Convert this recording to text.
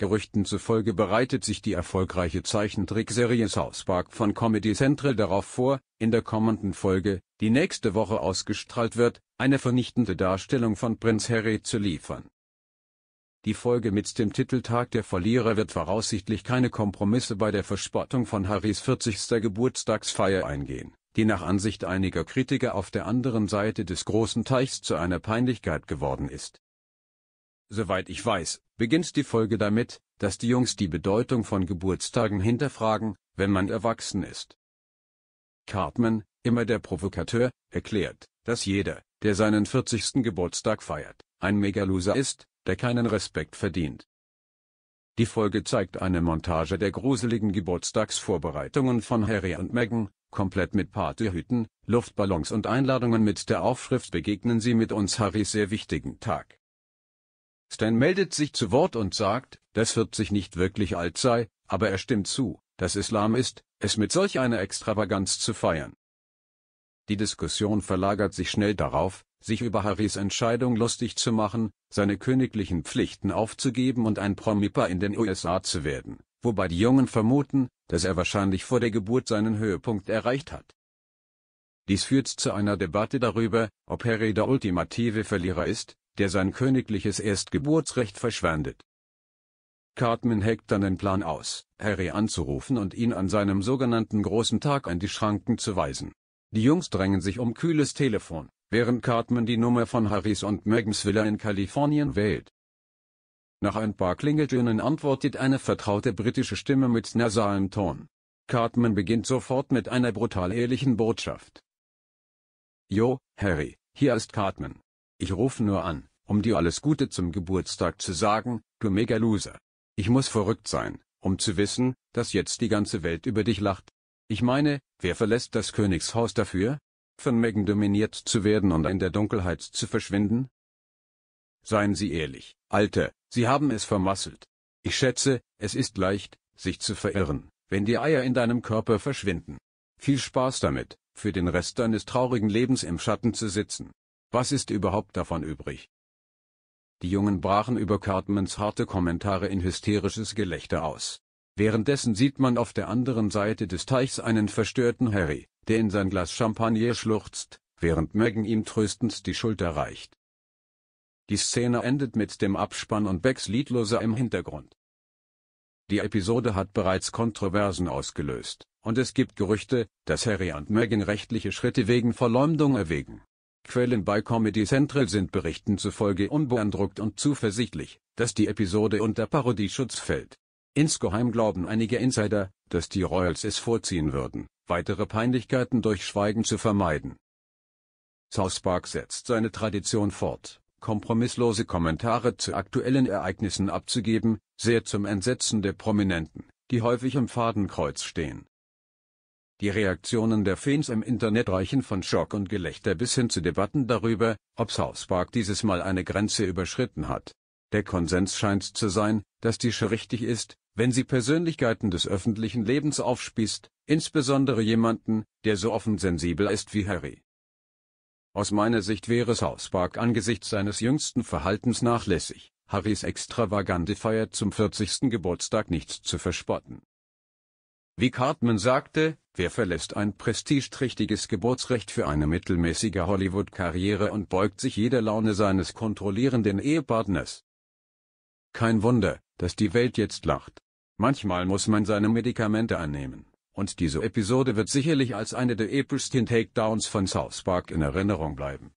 Gerüchten zufolge bereitet sich die erfolgreiche Zeichentrickserie South Park von Comedy Central darauf vor, in der kommenden Folge, die nächste Woche ausgestrahlt wird, eine vernichtende Darstellung von Prinz Harry zu liefern. Die Folge mit dem Titeltag der Verlierer wird voraussichtlich keine Kompromisse bei der Verspottung von Harrys 40. Geburtstagsfeier eingehen, die nach Ansicht einiger Kritiker auf der anderen Seite des großen Teichs zu einer Peinlichkeit geworden ist. Soweit ich weiß, beginnt die Folge damit, dass die Jungs die Bedeutung von Geburtstagen hinterfragen, wenn man erwachsen ist. Cartman, immer der Provokateur, erklärt, dass jeder, der seinen 40. Geburtstag feiert, ein Megaloser ist, der keinen Respekt verdient. Die Folge zeigt eine Montage der gruseligen Geburtstagsvorbereitungen von Harry und Meghan, komplett mit Partyhüten, Luftballons und Einladungen mit der Aufschrift begegnen sie mit uns Harrys sehr wichtigen Tag. Stan meldet sich zu Wort und sagt, dass 40 nicht wirklich alt sei, aber er stimmt zu, dass Islam ist, es mit solch einer Extravaganz zu feiern. Die Diskussion verlagert sich schnell darauf, sich über Harrys Entscheidung lustig zu machen, seine königlichen Pflichten aufzugeben und ein Promipper in den USA zu werden, wobei die Jungen vermuten, dass er wahrscheinlich vor der Geburt seinen Höhepunkt erreicht hat. Dies führt zu einer Debatte darüber, ob Harry der ultimative Verlierer ist, der sein königliches Erstgeburtsrecht verschwendet. Cartman hackt dann den Plan aus, Harry anzurufen und ihn an seinem sogenannten großen Tag an die Schranken zu weisen. Die Jungs drängen sich um kühles Telefon, während Cartman die Nummer von Harrys und Megans Villa in Kalifornien wählt. Nach ein paar Klingeltönen antwortet eine vertraute britische Stimme mit nasalem Ton. Cartman beginnt sofort mit einer brutal ehrlichen Botschaft. Jo, Harry, hier ist Cartman. Ich rufe nur an, um dir alles Gute zum Geburtstag zu sagen, du Mega-Loser. Ich muss verrückt sein, um zu wissen, dass jetzt die ganze Welt über dich lacht. Ich meine, wer verlässt das Königshaus dafür? Von Megan dominiert zu werden und in der Dunkelheit zu verschwinden? Seien Sie ehrlich, Alter, Sie haben es vermasselt. Ich schätze, es ist leicht, sich zu verirren, wenn die Eier in deinem Körper verschwinden. Viel Spaß damit, für den Rest deines traurigen Lebens im Schatten zu sitzen. Was ist überhaupt davon übrig? Die Jungen brachen über Cartmans harte Kommentare in hysterisches Gelächter aus. Währenddessen sieht man auf der anderen Seite des Teichs einen verstörten Harry, der in sein Glas Champagner schluchzt, während Megan ihm tröstend die Schulter reicht. Die Szene endet mit dem Abspann und Becks Liedloser im Hintergrund. Die Episode hat bereits Kontroversen ausgelöst, und es gibt Gerüchte, dass Harry und Meghan rechtliche Schritte wegen Verleumdung erwägen. Quellen bei Comedy Central sind Berichten zufolge unbeeindruckt und zuversichtlich, dass die Episode unter Parodieschutz fällt. Insgeheim glauben einige Insider, dass die Royals es vorziehen würden, weitere Peinlichkeiten durch Schweigen zu vermeiden. South Park setzt seine Tradition fort, kompromisslose Kommentare zu aktuellen Ereignissen abzugeben, sehr zum Entsetzen der Prominenten, die häufig im Fadenkreuz stehen. Die Reaktionen der Fans im Internet reichen von Schock und Gelächter bis hin zu Debatten darüber, ob South Park dieses Mal eine Grenze überschritten hat. Der Konsens scheint zu sein, dass die Show richtig ist, wenn sie Persönlichkeiten des öffentlichen Lebens aufspießt, insbesondere jemanden, der so offen sensibel ist wie Harry. Aus meiner Sicht wäre South Park angesichts seines jüngsten Verhaltens nachlässig, Harrys extravagante Feier zum 40. Geburtstag nichts zu verspotten. Wie Cartman sagte, wer verlässt ein prestigeträchtiges Geburtsrecht für eine mittelmäßige Hollywood-Karriere und beugt sich jeder Laune seines kontrollierenden Ehepartners? Kein Wunder, dass die Welt jetzt lacht. Manchmal muss man seine Medikamente annehmen, und diese Episode wird sicherlich als eine der epischsten Takedowns von South Park in Erinnerung bleiben.